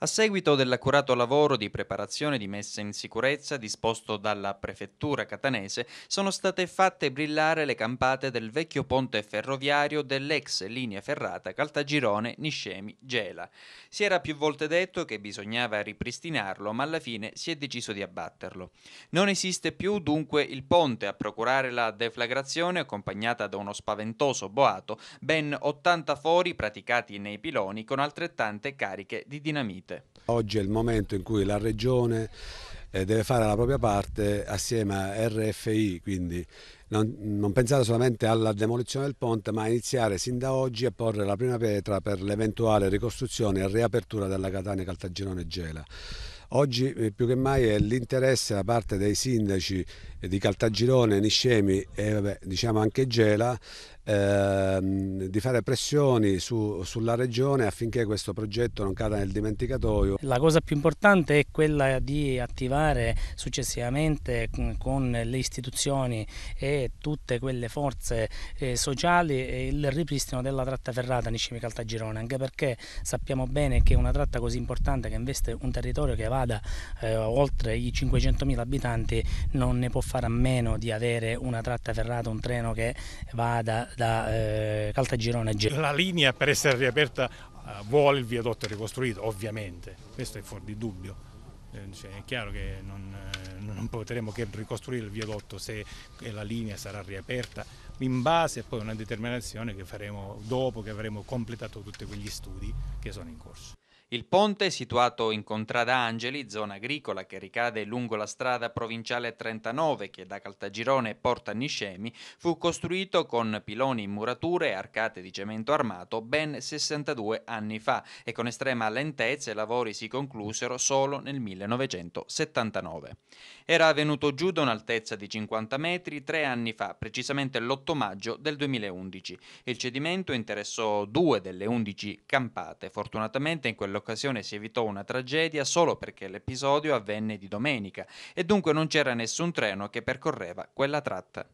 A seguito dell'accurato lavoro di preparazione di messa in sicurezza disposto dalla prefettura catanese, sono state fatte brillare le campate del vecchio ponte ferroviario dell'ex linea ferrata Caltagirone-Niscemi-Gela. Si era più volte detto che bisognava ripristinarlo, ma alla fine si è deciso di abbatterlo. Non esiste più dunque il ponte a procurare la deflagrazione accompagnata da uno spaventoso boato, ben 80 fori praticati nei piloni con altrettante cariche di dinamite uscite. Oggi è il momento in cui la Regione eh, deve fare la propria parte assieme a RFI, quindi non, non, pensare solamente alla demolizione del ponte, ma iniziare sin da oggi a porre la prima pietra per l'eventuale ricostruzione e riapertura della Catania Caltagirone Gela. Oggi eh, più che mai è l'interesse da parte dei sindaci eh, di Caltagirone, Niscemi e vabbè, diciamo anche Gela ehm, di fare pressioni su, sulla regione affinché questo progetto non cada nel dimenticatoio. La cosa più importante è quella di attivare successivamente mm, con le istituzioni e tutte quelle forze eh, sociali eh, il ripristino della tratta ferrata Niscemi-Caltagirone, anche perché sappiamo bene che una tratta così importante che investe un territorio che va vada eh, oltre i 500.000 abitanti non ne può fare a meno di avere una tratta ferrata, un treno che vada da eh, Caltagirone a Genova. La linea per essere riaperta eh, vuole il viadotto ricostruito, ovviamente, questo è fuori di dubbio. Eh, cioè, è chiaro che eh, non, non, potremo che ricostruire il viadotto se la linea sarà riaperta in base a poi una determinazione che faremo dopo che avremo completato tutti quegli studi che sono in corso. Il ponte, situato in Contrada Angeli, zona agricola che ricade lungo la strada provinciale 39 che da Caltagirone porta a Niscemi, fu costruito con piloni in murature e arcate di cemento armato ben 62 anni fa e con estrema lentezza i lavori si conclusero solo nel 1979. Era venuto giù da un'altezza di 50 metri tre anni fa, precisamente l'8 maggio del 2011. Il cedimento interessò due delle 11 campate, fortunatamente in quello quell'occasione si evitò una tragedia solo perché l'episodio avvenne di domenica e dunque non c'era nessun treno che percorreva quella tratta.